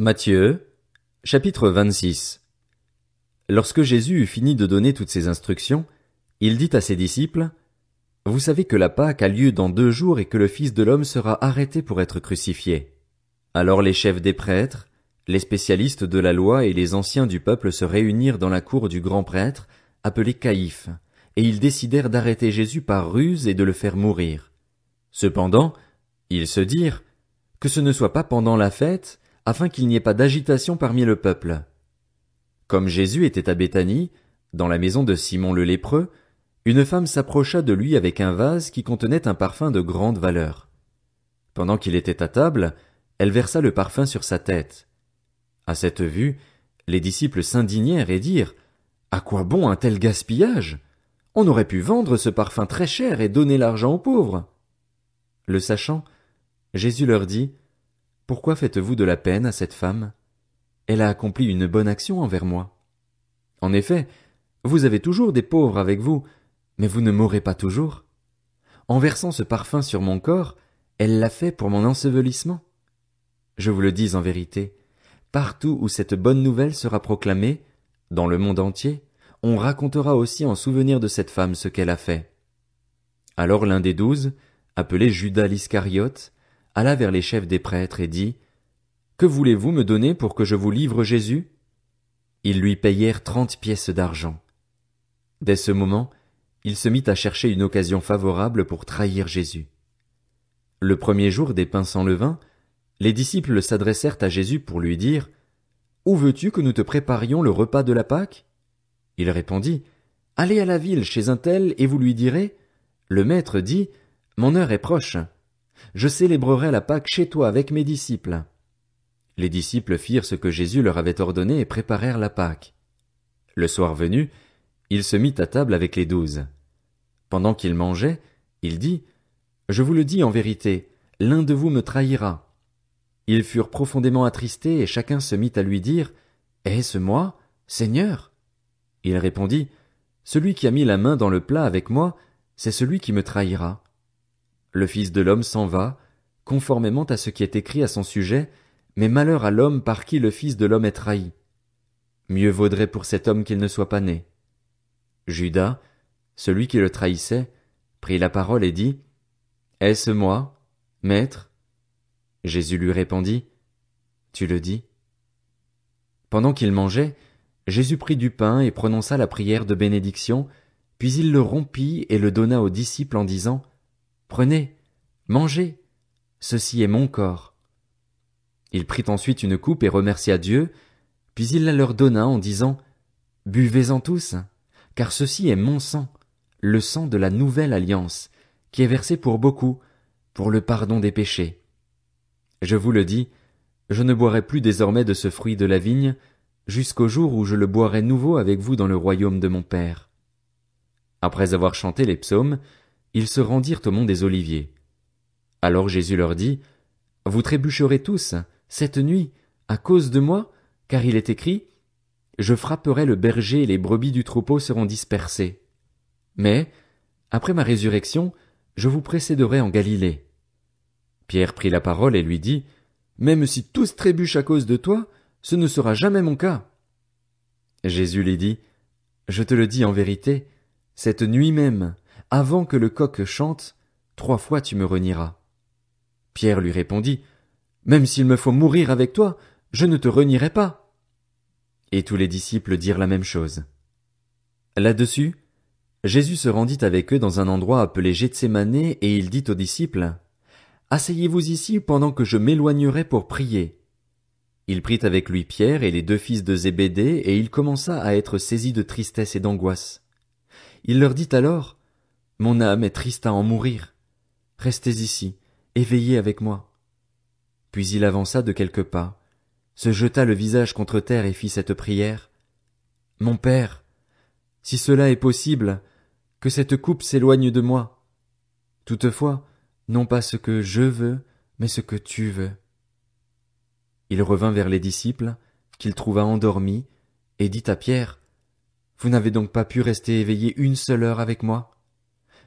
Matthieu, chapitre 26. Lorsque Jésus eut fini de donner toutes ses instructions, il dit à ses disciples, Vous savez que la Pâque a lieu dans deux jours et que le Fils de l'homme sera arrêté pour être crucifié. Alors les chefs des prêtres, les spécialistes de la loi et les anciens du peuple se réunirent dans la cour du grand prêtre, appelé Caïphe, et ils décidèrent d'arrêter Jésus par ruse et de le faire mourir. Cependant, ils se dirent, que ce ne soit pas pendant la fête, afin qu'il n'y ait pas d'agitation parmi le peuple. Comme Jésus était à Béthanie, dans la maison de Simon le lépreux, une femme s'approcha de lui avec un vase qui contenait un parfum de grande valeur. Pendant qu'il était à table, elle versa le parfum sur sa tête. À cette vue, les disciples s'indignèrent et dirent À quoi bon un tel gaspillage? On aurait pu vendre ce parfum très cher et donner l'argent aux pauvres. Le sachant, Jésus leur dit pourquoi faites-vous de la peine à cette femme Elle a accompli une bonne action envers moi. En effet, vous avez toujours des pauvres avec vous, mais vous ne mourrez pas toujours. En versant ce parfum sur mon corps, elle l'a fait pour mon ensevelissement. Je vous le dis en vérité, partout où cette bonne nouvelle sera proclamée, dans le monde entier, on racontera aussi en souvenir de cette femme ce qu'elle a fait. Alors l'un des douze, appelé Judas l'Iscariote, alla vers les chefs des prêtres et dit, Que voulez-vous me donner pour que je vous livre Jésus? Ils lui payèrent trente pièces d'argent. Dès ce moment, il se mit à chercher une occasion favorable pour trahir Jésus. Le premier jour des pains sans levain, les disciples s'adressèrent à Jésus pour lui dire, Où veux-tu que nous te préparions le repas de la Pâque? Il répondit, Allez à la ville chez un tel et vous lui direz, Le maître dit, Mon heure est proche, je célébrerai la Pâque chez toi avec mes disciples. Les disciples firent ce que Jésus leur avait ordonné et préparèrent la Pâque. Le soir venu, il se mit à table avec les douze. Pendant qu'ils mangeaient, il dit, Je vous le dis en vérité, l'un de vous me trahira. Ils furent profondément attristés et chacun se mit à lui dire, Est-ce moi, Seigneur? Il répondit, Celui qui a mis la main dans le plat avec moi, c'est celui qui me trahira. Le Fils de l'homme s'en va, conformément à ce qui est écrit à son sujet, mais malheur à l'homme par qui le Fils de l'homme est trahi. Mieux vaudrait pour cet homme qu'il ne soit pas né. Judas, celui qui le trahissait, prit la parole et dit, Est-ce moi, maître? Jésus lui répondit, Tu le dis. Pendant qu'il mangeait, Jésus prit du pain et prononça la prière de bénédiction, puis il le rompit et le donna aux disciples en disant, Prenez, mangez, ceci est mon corps. Il prit ensuite une coupe et remercia Dieu, puis il la leur donna en disant, Buvez-en tous, car ceci est mon sang, le sang de la nouvelle alliance, qui est versé pour beaucoup, pour le pardon des péchés. Je vous le dis, je ne boirai plus désormais de ce fruit de la vigne, jusqu'au jour où je le boirai nouveau avec vous dans le royaume de mon Père. Après avoir chanté les psaumes, ils se rendirent au mont des Oliviers. Alors Jésus leur dit, Vous trébucherez tous, cette nuit, à cause de moi, car il est écrit, Je frapperai le berger et les brebis du troupeau seront dispersées. Mais, après ma résurrection, je vous précéderai en Galilée. Pierre prit la parole et lui dit, Même si tous trébuchent à cause de toi, ce ne sera jamais mon cas. Jésus lui dit, Je te le dis en vérité, cette nuit même, avant que le coq chante, trois fois tu me renieras. Pierre lui répondit, Même s'il me faut mourir avec toi, je ne te renierai pas. Et tous les disciples dirent la même chose. Là-dessus, Jésus se rendit avec eux dans un endroit appelé Gethsemane et il dit aux disciples, Asseyez-vous ici pendant que je m'éloignerai pour prier. Il prit avec lui Pierre et les deux fils de Zébédée et il commença à être saisi de tristesse et d'angoisse. Il leur dit alors, mon âme est triste à en mourir. Restez ici, éveillez avec moi. Puis il avança de quelques pas, se jeta le visage contre terre et fit cette prière. Mon père, si cela est possible, que cette coupe s'éloigne de moi. Toutefois, non pas ce que je veux, mais ce que tu veux. Il revint vers les disciples, qu'il trouva endormis, et dit à Pierre, Vous n'avez donc pas pu rester éveillé une seule heure avec moi?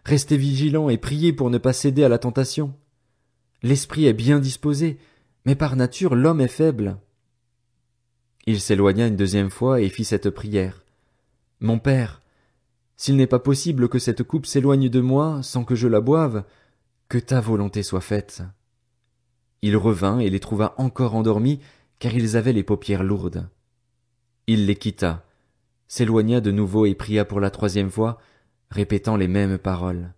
Restez vigilants et priez pour ne pas céder à la tentation. L'esprit est bien disposé, mais par nature l'homme est faible. Il s'éloigna une deuxième fois et fit cette prière. Mon Père, s'il n'est pas possible que cette coupe s'éloigne de moi sans que je la boive, que ta volonté soit faite. Il revint et les trouva encore endormis, car ils avaient les paupières lourdes. Il les quitta, s'éloigna de nouveau et pria pour la troisième fois, répétant les mêmes paroles.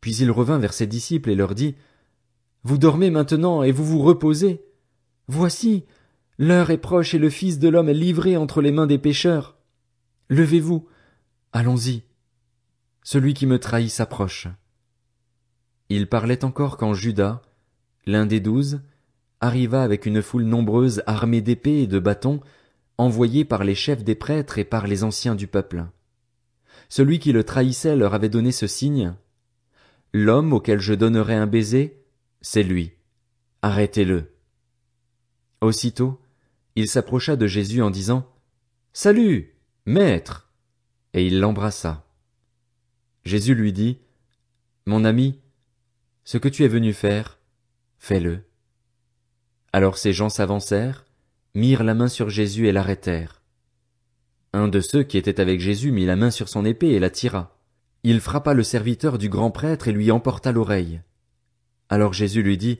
Puis il revint vers ses disciples et leur dit Vous dormez maintenant et vous vous reposez. Voici, l'heure est proche et le Fils de l'homme est livré entre les mains des pécheurs. Levez-vous, allons-y. Celui qui me trahit s'approche. Il parlait encore quand Judas, l'un des douze, arriva avec une foule nombreuse armée d'épées et de bâtons, envoyée par les chefs des prêtres et par les anciens du peuple. Celui qui le trahissait leur avait donné ce signe. L'homme auquel je donnerai un baiser, c'est lui. Arrêtez-le. Aussitôt, il s'approcha de Jésus en disant, Salut, maître! Et il l'embrassa. Jésus lui dit, Mon ami, ce que tu es venu faire, fais-le. Alors ces gens s'avancèrent, mirent la main sur Jésus et l'arrêtèrent. Un de ceux qui étaient avec Jésus mit la main sur son épée et la tira. Il frappa le serviteur du grand prêtre et lui emporta l'oreille. Alors Jésus lui dit,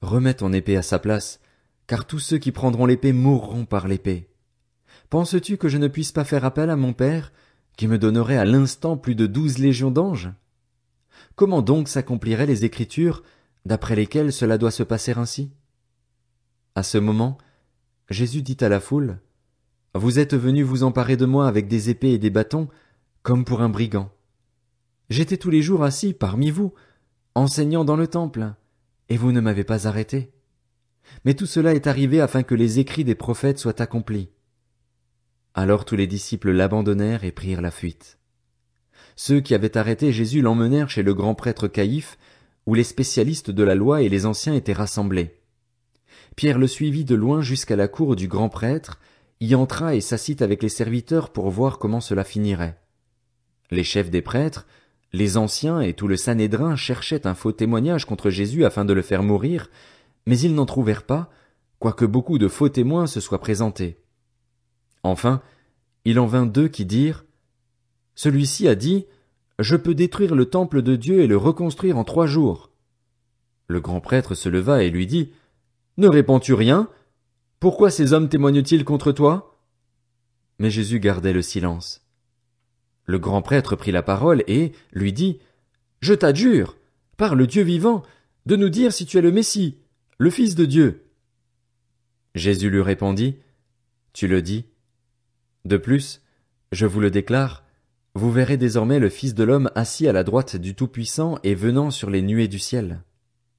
Remets ton épée à sa place, car tous ceux qui prendront l'épée mourront par l'épée. Penses-tu que je ne puisse pas faire appel à mon Père, qui me donnerait à l'instant plus de douze légions d'anges Comment donc s'accompliraient les Écritures, d'après lesquelles cela doit se passer ainsi À ce moment, Jésus dit à la foule, vous êtes venu vous emparer de moi avec des épées et des bâtons, comme pour un brigand. J'étais tous les jours assis parmi vous, enseignant dans le temple, et vous ne m'avez pas arrêté. Mais tout cela est arrivé afin que les écrits des prophètes soient accomplis. Alors tous les disciples l'abandonnèrent et prirent la fuite. Ceux qui avaient arrêté Jésus l'emmenèrent chez le grand prêtre Caïphe, où les spécialistes de la loi et les anciens étaient rassemblés. Pierre le suivit de loin jusqu'à la cour du grand prêtre, il entra et s'assit avec les serviteurs pour voir comment cela finirait. Les chefs des prêtres, les anciens et tout le Sanhédrin cherchaient un faux témoignage contre Jésus afin de le faire mourir, mais ils n'en trouvèrent pas, quoique beaucoup de faux témoins se soient présentés. Enfin, il en vint deux qui dirent Celui-ci a dit Je peux détruire le temple de Dieu et le reconstruire en trois jours. Le grand prêtre se leva et lui dit Ne réponds-tu rien pourquoi ces hommes témoignent-ils contre toi? Mais Jésus gardait le silence. Le grand prêtre prit la parole et lui dit, Je t'adjure, par le Dieu vivant, de nous dire si tu es le Messie, le Fils de Dieu. Jésus lui répondit, Tu le dis. De plus, je vous le déclare, vous verrez désormais le Fils de l'homme assis à la droite du Tout-Puissant et venant sur les nuées du ciel.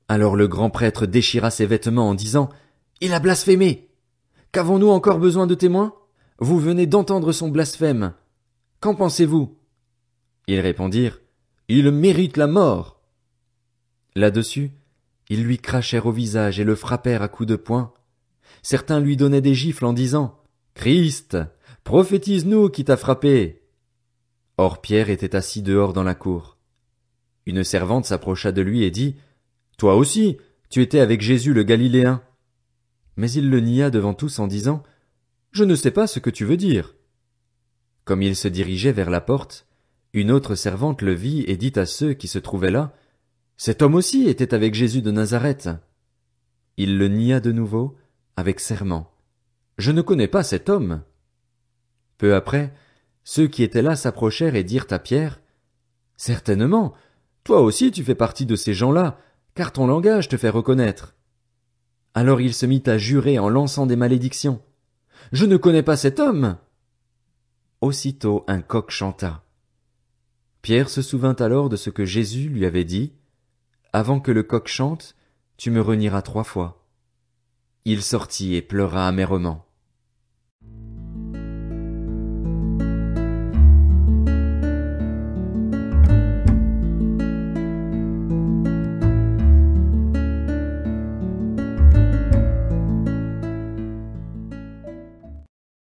Alors le grand prêtre déchira ses vêtements en disant, Il a blasphémé! Qu'avons-nous encore besoin de témoins Vous venez d'entendre son blasphème. Qu'en pensez-vous Ils répondirent Il mérite la mort. Là-dessus, ils lui crachèrent au visage et le frappèrent à coups de poing. Certains lui donnaient des gifles en disant Christ, prophétise-nous qui t'a frappé. Or Pierre était assis dehors dans la cour. Une servante s'approcha de lui et dit Toi aussi, tu étais avec Jésus le Galiléen mais il le nia devant tous en disant Je ne sais pas ce que tu veux dire. Comme il se dirigeait vers la porte, une autre servante le vit et dit à ceux qui se trouvaient là Cet homme aussi était avec Jésus de Nazareth. Il le nia de nouveau, avec serment. Je ne connais pas cet homme. Peu après, ceux qui étaient là s'approchèrent et dirent à Pierre Certainement, toi aussi tu fais partie de ces gens-là, car ton langage te fait reconnaître. Alors il se mit à jurer en lançant des malédictions. Je ne connais pas cet homme. Aussitôt un coq chanta. Pierre se souvint alors de ce que Jésus lui avait dit. Avant que le coq chante, tu me renieras trois fois. Il sortit et pleura amèrement.